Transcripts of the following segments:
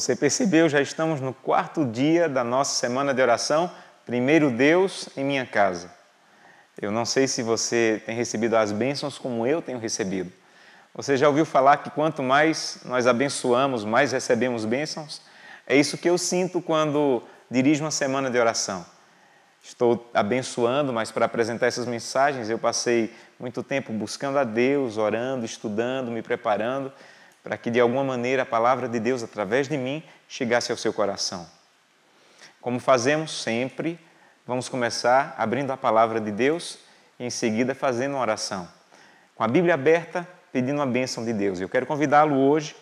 você percebeu, já estamos no quarto dia da nossa semana de oração, Primeiro Deus em Minha Casa. Eu não sei se você tem recebido as bênçãos como eu tenho recebido. Você já ouviu falar que quanto mais nós abençoamos, mais recebemos bênçãos? É isso que eu sinto quando dirijo uma semana de oração. Estou abençoando, mas para apresentar essas mensagens eu passei muito tempo buscando a Deus, orando, estudando, me preparando para que de alguma maneira a palavra de Deus através de mim chegasse ao seu coração. Como fazemos sempre, vamos começar abrindo a palavra de Deus e em seguida fazendo uma oração. Com a Bíblia aberta, pedindo a bênção de Deus. Eu quero convidá-lo hoje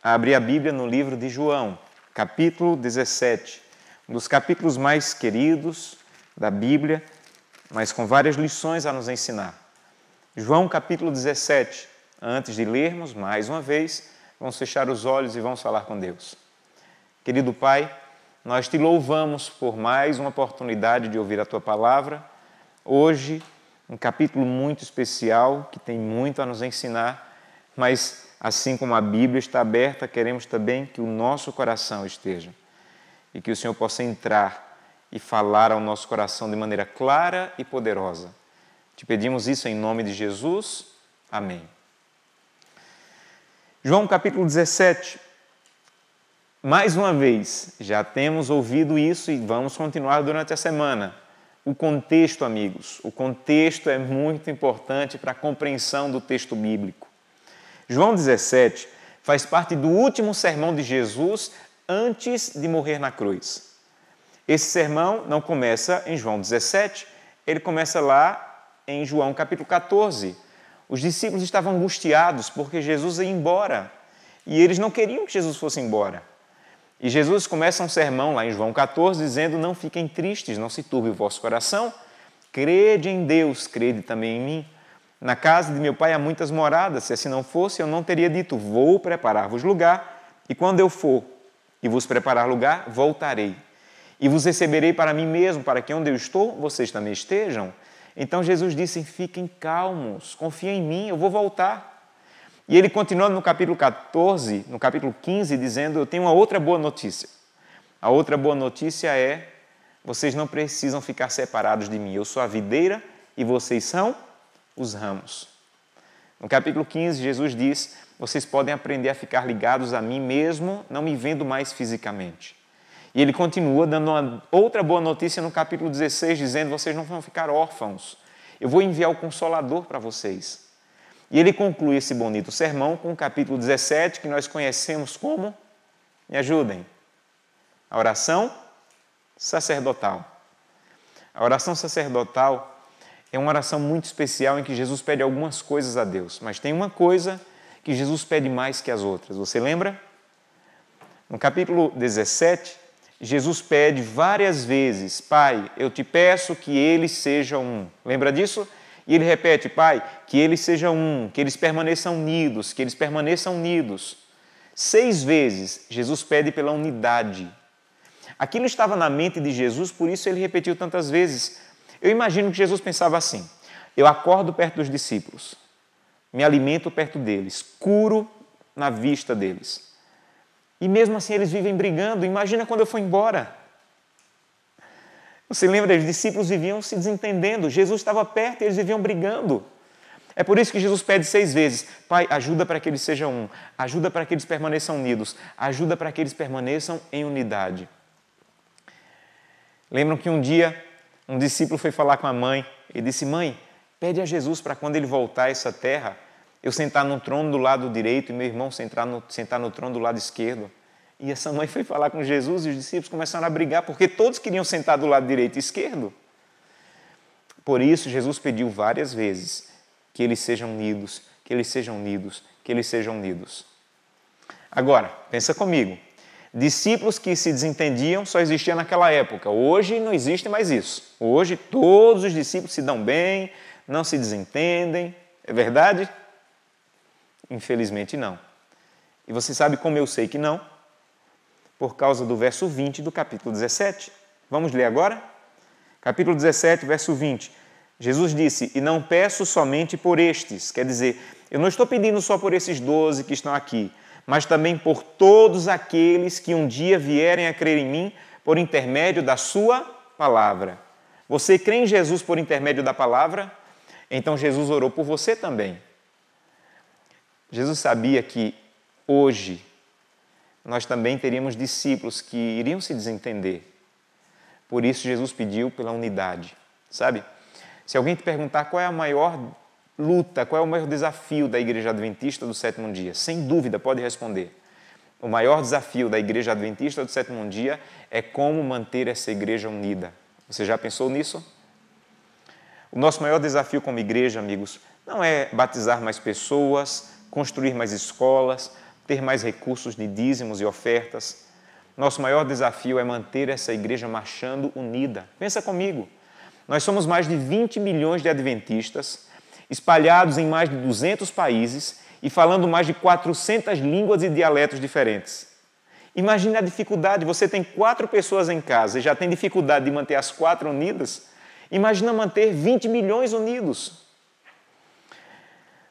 a abrir a Bíblia no livro de João, capítulo 17, um dos capítulos mais queridos da Bíblia, mas com várias lições a nos ensinar. João capítulo 17. Antes de lermos mais uma vez, vamos fechar os olhos e vamos falar com Deus. Querido Pai, nós te louvamos por mais uma oportunidade de ouvir a tua palavra. Hoje, um capítulo muito especial que tem muito a nos ensinar, mas assim como a Bíblia está aberta, queremos também que o nosso coração esteja e que o Senhor possa entrar e falar ao nosso coração de maneira clara e poderosa. Te pedimos isso em nome de Jesus. Amém. João capítulo 17. Mais uma vez, já temos ouvido isso e vamos continuar durante a semana. O contexto, amigos, o contexto é muito importante para a compreensão do texto bíblico. João 17 faz parte do último sermão de Jesus antes de morrer na cruz. Esse sermão não começa em João 17, ele começa lá em João capítulo 14, os discípulos estavam angustiados porque Jesus ia embora e eles não queriam que Jesus fosse embora. E Jesus começa um sermão lá em João 14 dizendo: Não fiquem tristes, não se turbe o vosso coração, crede em Deus, crede também em mim. Na casa de meu pai há muitas moradas, se assim não fosse, eu não teria dito: Vou preparar-vos lugar, e quando eu for e vos preparar lugar, voltarei. E vos receberei para mim mesmo, para que onde eu estou, vocês também estejam então Jesus disse: Fiquem calmos, confiem em mim, eu vou voltar. E ele continua no capítulo 14, no capítulo 15, dizendo: Eu tenho uma outra boa notícia. A outra boa notícia é: vocês não precisam ficar separados de mim. Eu sou a videira e vocês são os ramos. No capítulo 15, Jesus diz: Vocês podem aprender a ficar ligados a mim mesmo, não me vendo mais fisicamente. E ele continua dando uma outra boa notícia no capítulo 16, dizendo: Vocês não vão ficar órfãos. Eu vou enviar o Consolador para vocês. E ele conclui esse bonito sermão com o capítulo 17, que nós conhecemos como, me ajudem, a oração sacerdotal. A oração sacerdotal é uma oração muito especial em que Jesus pede algumas coisas a Deus, mas tem uma coisa que Jesus pede mais que as outras. Você lembra? No capítulo 17, Jesus pede várias vezes: Pai, eu te peço que eles sejam um. Lembra disso? E ele repete: Pai, que eles sejam um, que eles permaneçam unidos, que eles permaneçam unidos. Seis vezes Jesus pede pela unidade. Aquilo estava na mente de Jesus, por isso ele repetiu tantas vezes. Eu imagino que Jesus pensava assim: Eu acordo perto dos discípulos, me alimento perto deles, curo na vista deles, e mesmo assim eles vivem brigando. Imagina quando eu for embora. Você lembra, os discípulos viviam se desentendendo. Jesus estava perto e eles viviam brigando. É por isso que Jesus pede seis vezes: Pai, ajuda para que eles sejam um, ajuda para que eles permaneçam unidos, ajuda para que eles permaneçam em unidade. Lembram que um dia um discípulo foi falar com a mãe e disse: Mãe, pede a Jesus para quando ele voltar a essa terra, eu sentar no trono do lado direito e meu irmão sentar no, sentar no trono do lado esquerdo. E essa mãe foi falar com Jesus e os discípulos começaram a brigar porque todos queriam sentar do lado direito e esquerdo. Por isso, Jesus pediu várias vezes que eles sejam unidos, que eles sejam unidos, que eles sejam unidos. Agora, pensa comigo. Discípulos que se desentendiam só existia naquela época. Hoje não existe mais isso. Hoje todos os discípulos se dão bem, não se desentendem. É verdade? Infelizmente não. E você sabe como eu sei que não? Por causa do verso 20 do capítulo 17. Vamos ler agora? Capítulo 17, verso 20. Jesus disse: E não peço somente por estes. Quer dizer, eu não estou pedindo só por esses doze que estão aqui, mas também por todos aqueles que um dia vierem a crer em mim por intermédio da Sua palavra. Você crê em Jesus por intermédio da palavra? Então Jesus orou por você também. Jesus sabia que hoje nós também teríamos discípulos que iriam se desentender. Por isso, Jesus pediu pela unidade, sabe? Se alguém te perguntar qual é a maior luta, qual é o maior desafio da Igreja Adventista do sétimo dia, sem dúvida pode responder. O maior desafio da Igreja Adventista do sétimo dia é como manter essa igreja unida. Você já pensou nisso? O nosso maior desafio como igreja, amigos, não é batizar mais pessoas, construir mais escolas, ter mais recursos de dízimos e ofertas. Nosso maior desafio é manter essa igreja marchando unida. Pensa comigo. Nós somos mais de 20 milhões de adventistas, espalhados em mais de 200 países e falando mais de 400 línguas e dialetos diferentes. Imagine a dificuldade, você tem quatro pessoas em casa e já tem dificuldade de manter as quatro unidas. Imagina manter 20 milhões unidos.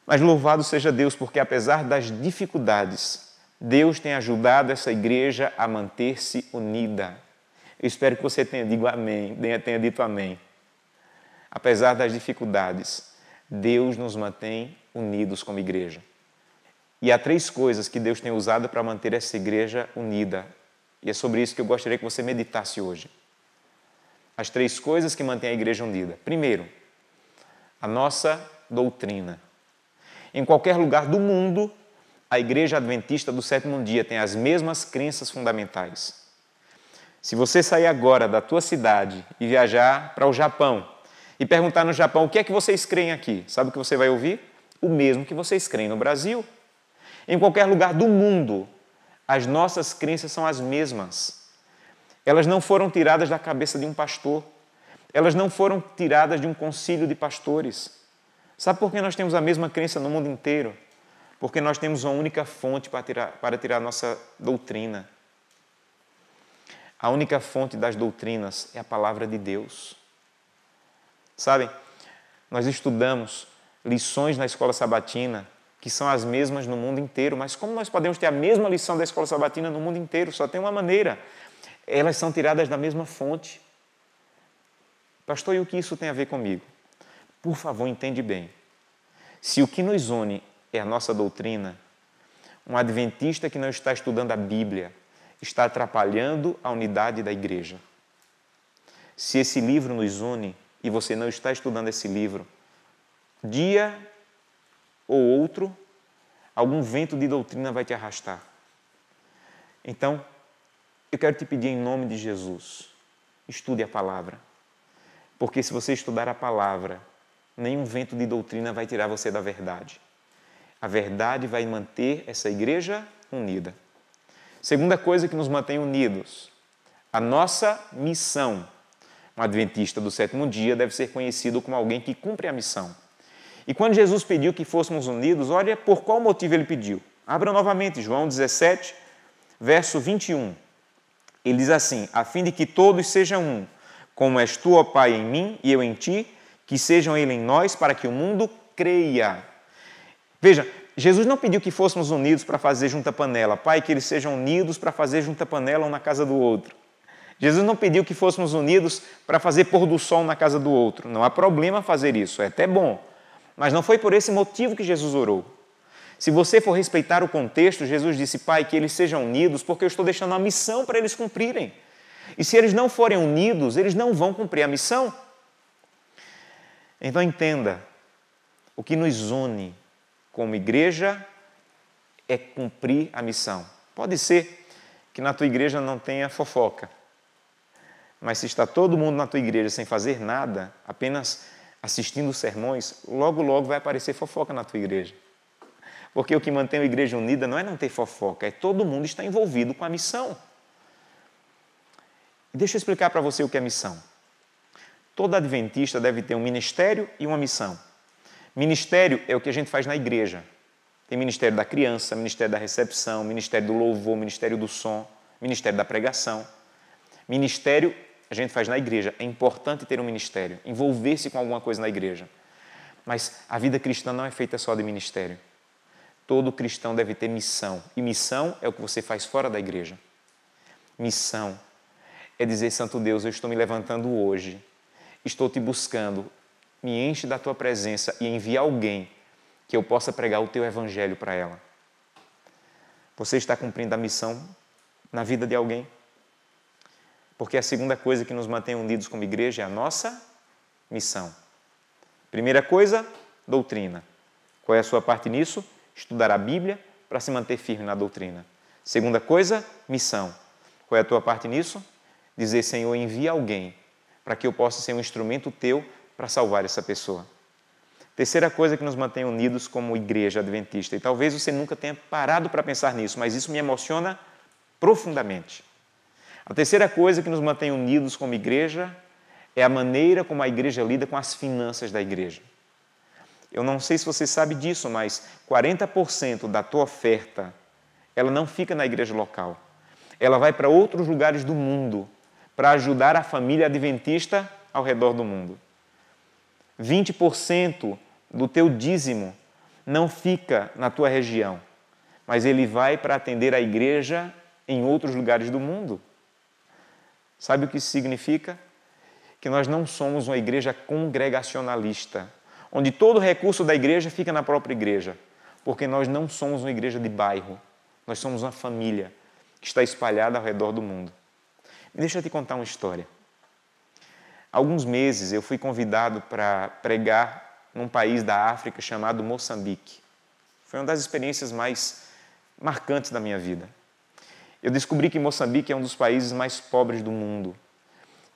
Mas louvado seja Deus, porque apesar das dificuldades, Deus tem ajudado essa igreja a manter-se unida. Eu espero que você tenha dito amém, tenha dito amém. Apesar das dificuldades, Deus nos mantém unidos como igreja. E há três coisas que Deus tem usado para manter essa igreja unida. E é sobre isso que eu gostaria que você meditasse hoje. As três coisas que mantêm a igreja unida. Primeiro, a nossa doutrina. Em qualquer lugar do mundo, a Igreja Adventista do Sétimo Dia tem as mesmas crenças fundamentais. Se você sair agora da tua cidade e viajar para o Japão e perguntar no Japão o que é que vocês creem aqui, sabe o que você vai ouvir? O mesmo que vocês creem no Brasil. Em qualquer lugar do mundo, as nossas crenças são as mesmas. Elas não foram tiradas da cabeça de um pastor. Elas não foram tiradas de um concílio de pastores. Sabe por que nós temos a mesma crença no mundo inteiro? Porque nós temos uma única fonte para tirar, para tirar nossa doutrina. A única fonte das doutrinas é a palavra de Deus. Sabe, nós estudamos lições na escola sabatina que são as mesmas no mundo inteiro, mas como nós podemos ter a mesma lição da escola sabatina no mundo inteiro? Só tem uma maneira: elas são tiradas da mesma fonte. Pastor, e o que isso tem a ver comigo? Por favor, entende bem. Se o que nos une é a nossa doutrina, um adventista que não está estudando a Bíblia está atrapalhando a unidade da igreja. Se esse livro nos une e você não está estudando esse livro, dia ou outro, algum vento de doutrina vai te arrastar. Então, eu quero te pedir em nome de Jesus, estude a palavra. Porque se você estudar a palavra, Nenhum vento de doutrina vai tirar você da verdade. A verdade vai manter essa igreja unida. Segunda coisa que nos mantém unidos, a nossa missão. Um adventista do sétimo dia deve ser conhecido como alguém que cumpre a missão. E quando Jesus pediu que fôssemos unidos, olha por qual motivo ele pediu. Abra novamente João 17, verso 21. Ele diz assim: A fim de que todos sejam um, como és tu, ó Pai, em mim e eu em ti, que sejam ele em nós para que o mundo creia. Veja, Jesus não pediu que fôssemos unidos para fazer junta panela. Pai, que eles sejam unidos para fazer junta panela um na casa do outro. Jesus não pediu que fôssemos unidos para fazer pôr do sol na casa do outro. Não há problema fazer isso, é até bom. Mas não foi por esse motivo que Jesus orou. Se você for respeitar o contexto, Jesus disse: Pai, que eles sejam unidos, porque eu estou deixando a missão para eles cumprirem. E se eles não forem unidos, eles não vão cumprir a missão. Então entenda, o que nos une como igreja é cumprir a missão. Pode ser que na tua igreja não tenha fofoca, mas se está todo mundo na tua igreja sem fazer nada, apenas assistindo sermões, logo logo vai aparecer fofoca na tua igreja. Porque o que mantém a igreja unida não é não ter fofoca, é todo mundo estar envolvido com a missão. Deixa eu explicar para você o que é missão. Todo adventista deve ter um ministério e uma missão. Ministério é o que a gente faz na igreja. Tem ministério da criança, ministério da recepção, ministério do louvor, ministério do som, ministério da pregação. Ministério a gente faz na igreja. É importante ter um ministério, envolver-se com alguma coisa na igreja. Mas a vida cristã não é feita só de ministério. Todo cristão deve ter missão. E missão é o que você faz fora da igreja. Missão é dizer, Santo Deus, eu estou me levantando hoje estou te buscando, me enche da tua presença e envia alguém que eu possa pregar o teu evangelho para ela. Você está cumprindo a missão na vida de alguém? Porque a segunda coisa que nos mantém unidos como igreja é a nossa missão. Primeira coisa, doutrina. Qual é a sua parte nisso? Estudar a Bíblia para se manter firme na doutrina. Segunda coisa, missão. Qual é a tua parte nisso? Dizer, Senhor, envia alguém para que eu possa ser um instrumento teu para salvar essa pessoa. Terceira coisa que nos mantém unidos como igreja adventista, e talvez você nunca tenha parado para pensar nisso, mas isso me emociona profundamente. A terceira coisa que nos mantém unidos como igreja é a maneira como a igreja lida com as finanças da igreja. Eu não sei se você sabe disso, mas 40% da tua oferta, ela não fica na igreja local. Ela vai para outros lugares do mundo para ajudar a família adventista ao redor do mundo. 20% do teu dízimo não fica na tua região, mas ele vai para atender a igreja em outros lugares do mundo. Sabe o que isso significa? Que nós não somos uma igreja congregacionalista, onde todo recurso da igreja fica na própria igreja, porque nós não somos uma igreja de bairro, nós somos uma família que está espalhada ao redor do mundo. Deixa eu te contar uma história. Há alguns meses eu fui convidado para pregar num país da África chamado Moçambique. Foi uma das experiências mais marcantes da minha vida. Eu descobri que Moçambique é um dos países mais pobres do mundo.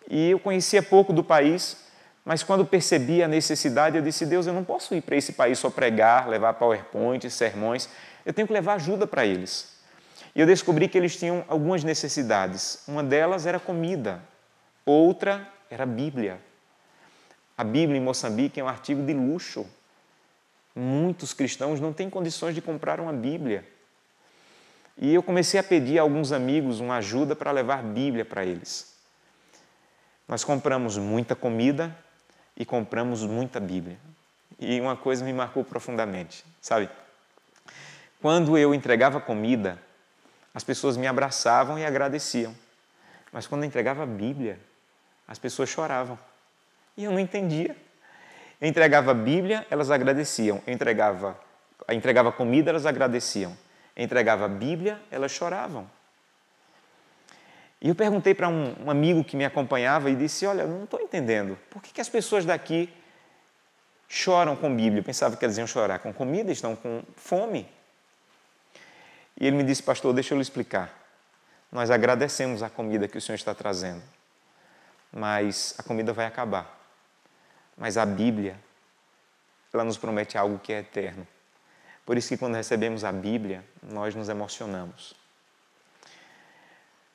E eu conhecia pouco do país, mas quando percebi a necessidade, eu disse: Deus, eu não posso ir para esse país só pregar, levar PowerPoint, sermões. Eu tenho que levar ajuda para eles. E eu descobri que eles tinham algumas necessidades. Uma delas era comida, outra era a Bíblia. A Bíblia em Moçambique é um artigo de luxo. Muitos cristãos não têm condições de comprar uma Bíblia. E eu comecei a pedir a alguns amigos uma ajuda para levar Bíblia para eles. Nós compramos muita comida e compramos muita Bíblia. E uma coisa me marcou profundamente, sabe? Quando eu entregava comida, as pessoas me abraçavam e agradeciam. Mas quando eu entregava a Bíblia, as pessoas choravam. E eu não entendia. Eu entregava a Bíblia, elas agradeciam. Eu entregava, entregava comida, elas agradeciam. Eu entregava a Bíblia, elas choravam. E eu perguntei para um, um, amigo que me acompanhava e disse: Olha, eu não estou entendendo. Por que, que, as pessoas daqui choram com Bíblia? Eu pensava que elas iam chorar com comida, estão com fome. E ele me disse, pastor, deixa eu lhe explicar. Nós agradecemos a comida que o senhor está trazendo, mas a comida vai acabar. Mas a Bíblia, ela nos promete algo que é eterno. Por isso que quando recebemos a Bíblia, nós nos emocionamos.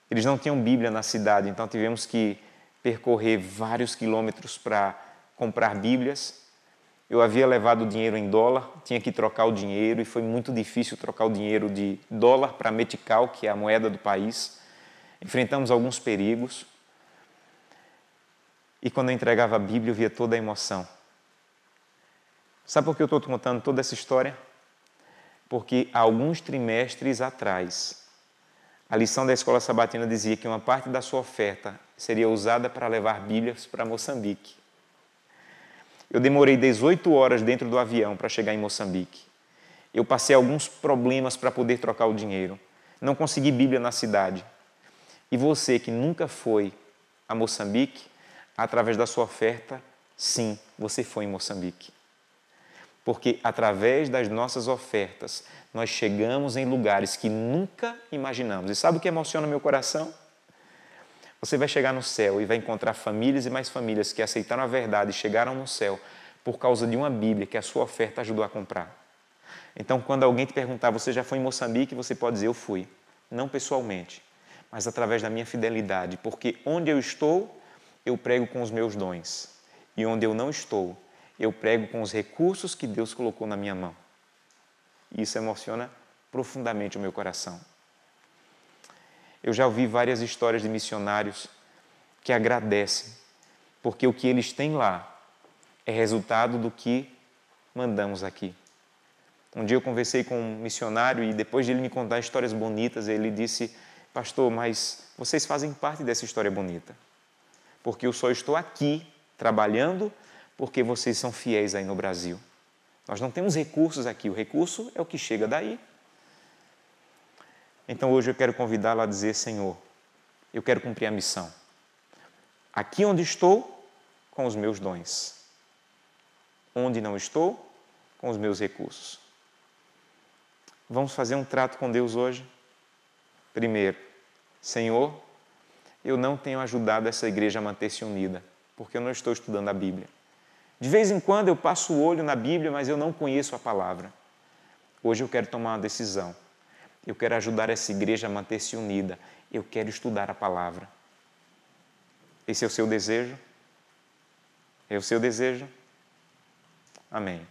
Eles não tinham Bíblia na cidade, então tivemos que percorrer vários quilômetros para comprar Bíblias eu havia levado dinheiro em dólar, tinha que trocar o dinheiro e foi muito difícil trocar o dinheiro de dólar para metical, que é a moeda do país. Enfrentamos alguns perigos. E quando eu entregava a Bíblia, eu via toda a emoção. Sabe por que eu estou contando toda essa história? Porque há alguns trimestres atrás, a lição da escola sabatina dizia que uma parte da sua oferta seria usada para levar Bíblias para Moçambique. Eu demorei 18 horas dentro do avião para chegar em Moçambique. Eu passei alguns problemas para poder trocar o dinheiro. Não consegui Bíblia na cidade. E você que nunca foi a Moçambique, através da sua oferta, sim, você foi em Moçambique. Porque através das nossas ofertas, nós chegamos em lugares que nunca imaginamos. E sabe o que emociona meu coração? Você vai chegar no céu e vai encontrar famílias e mais famílias que aceitaram a verdade e chegaram no céu por causa de uma Bíblia que a sua oferta ajudou a comprar. Então, quando alguém te perguntar, você já foi em Moçambique? Você pode dizer, eu fui. Não pessoalmente, mas através da minha fidelidade, porque onde eu estou, eu prego com os meus dons. E onde eu não estou, eu prego com os recursos que Deus colocou na minha mão. E isso emociona profundamente o meu coração. Eu já ouvi várias histórias de missionários que agradecem, porque o que eles têm lá é resultado do que mandamos aqui. Um dia eu conversei com um missionário e depois de ele me contar histórias bonitas, ele disse: Pastor, mas vocês fazem parte dessa história bonita, porque eu só estou aqui trabalhando porque vocês são fiéis aí no Brasil. Nós não temos recursos aqui, o recurso é o que chega daí então hoje eu quero convidá la a dizer: Senhor, eu quero cumprir a missão. Aqui onde estou, com os meus dons. Onde não estou, com os meus recursos. Vamos fazer um trato com Deus hoje? Primeiro, Senhor, eu não tenho ajudado essa igreja a manter-se unida, porque eu não estou estudando a Bíblia. De vez em quando eu passo o olho na Bíblia, mas eu não conheço a palavra. Hoje eu quero tomar uma decisão. Eu quero ajudar essa igreja a manter-se unida. Eu quero estudar a palavra. Esse é o seu desejo? É o seu desejo? Amém.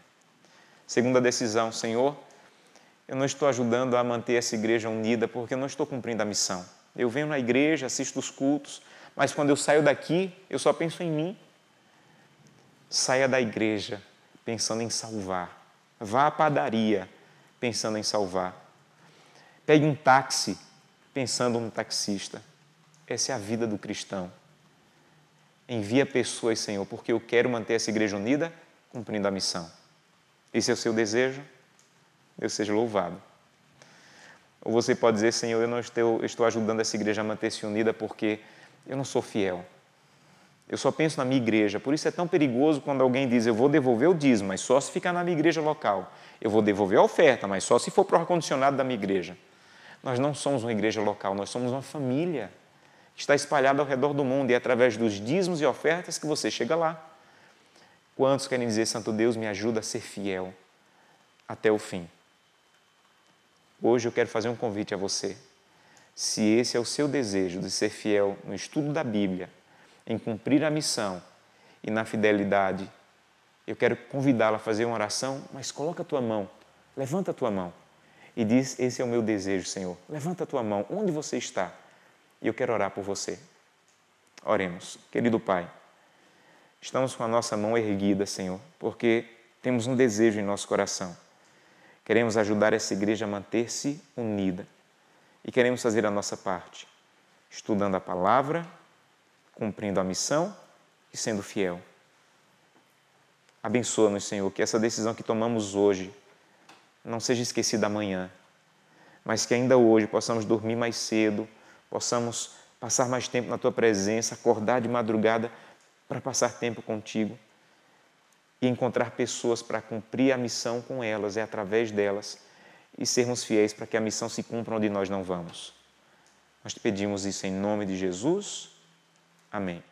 Segunda decisão, Senhor, eu não estou ajudando a manter essa igreja unida porque eu não estou cumprindo a missão. Eu venho na igreja, assisto os cultos, mas quando eu saio daqui, eu só penso em mim. Saia da igreja pensando em salvar. Vá à padaria pensando em salvar. Pegue um táxi pensando no taxista. Essa é a vida do cristão. Envia pessoas, Senhor, porque eu quero manter essa igreja unida cumprindo a missão. Esse é o seu desejo? Deus seja louvado. Ou você pode dizer, Senhor, eu não estou, estou ajudando essa igreja a manter-se unida porque eu não sou fiel. Eu só penso na minha igreja. Por isso é tão perigoso quando alguém diz: Eu vou devolver o dízimo, mas só se ficar na minha igreja local. Eu vou devolver a oferta, mas só se for para o ar-condicionado da minha igreja. Nós não somos uma igreja local, nós somos uma família que está espalhada ao redor do mundo e é através dos dízimos e ofertas que você chega lá. Quantos querem dizer, Santo Deus, me ajuda a ser fiel até o fim? Hoje eu quero fazer um convite a você. Se esse é o seu desejo de ser fiel no estudo da Bíblia, em cumprir a missão e na fidelidade, eu quero convidá-la a fazer uma oração, mas coloca a tua mão, levanta a tua mão e diz: Esse é o meu desejo, Senhor. Levanta a tua mão, onde você está? E eu quero orar por você. Oremos. Querido Pai, estamos com a nossa mão erguida, Senhor, porque temos um desejo em nosso coração. Queremos ajudar essa igreja a manter-se unida e queremos fazer a nossa parte, estudando a palavra, cumprindo a missão e sendo fiel. Abençoa-nos, Senhor, que essa decisão que tomamos hoje não seja esquecida amanhã, mas que ainda hoje possamos dormir mais cedo, possamos passar mais tempo na tua presença, acordar de madrugada para passar tempo contigo e encontrar pessoas para cumprir a missão com elas, é através delas e sermos fiéis para que a missão se cumpra onde nós não vamos. Nós te pedimos isso em nome de Jesus. Amém.